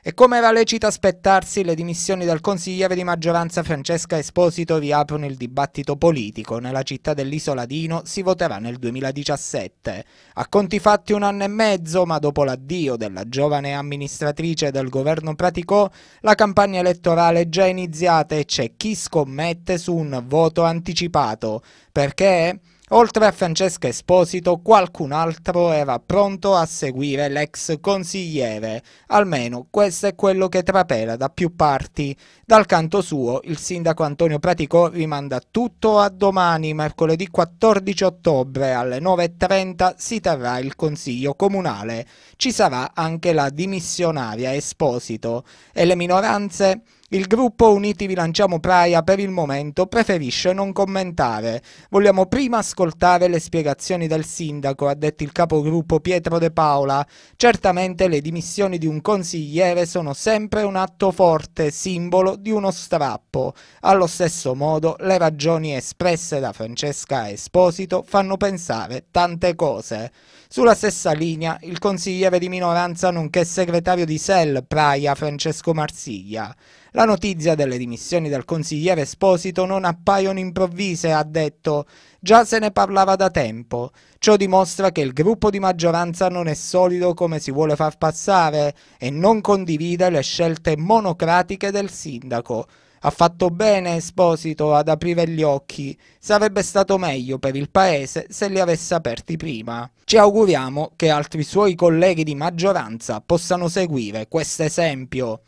E come era lecito aspettarsi, le dimissioni del consigliere di maggioranza Francesca Esposito riaprono il dibattito politico. Nella città dell'isola Dino si voterà nel 2017. A conti fatti un anno e mezzo, ma dopo l'addio della giovane amministratrice del governo Praticò, la campagna elettorale è già iniziata e c'è chi scommette su un voto anticipato. Perché? Oltre a Francesca Esposito, qualcun altro era pronto a seguire l'ex consigliere. Almeno questo è quello che trapela da più parti. Dal canto suo, il sindaco Antonio Praticò rimanda tutto a domani, mercoledì 14 ottobre alle 9.30 si terrà il consiglio comunale. Ci sarà anche la dimissionaria Esposito. E le minoranze? Il gruppo Uniti vi lanciamo Praia per il momento preferisce non commentare. Vogliamo prima ascoltare le spiegazioni del sindaco, ha detto il capogruppo Pietro De Paola. Certamente le dimissioni di un consigliere sono sempre un atto forte, simbolo di uno strappo. Allo stesso modo le ragioni espresse da Francesca Esposito fanno pensare tante cose. Sulla stessa linea il consigliere di minoranza nonché segretario di SEL Praia Francesco Marsiglia. La notizia delle dimissioni del consigliere Esposito non appaiono improvvise, ha detto. Già se ne parlava da tempo. Ciò dimostra che il gruppo di maggioranza non è solido come si vuole far passare e non condivide le scelte monocratiche del sindaco. Ha fatto bene Esposito ad aprire gli occhi, sarebbe stato meglio per il paese se li avesse aperti prima. Ci auguriamo che altri suoi colleghi di maggioranza possano seguire questo esempio.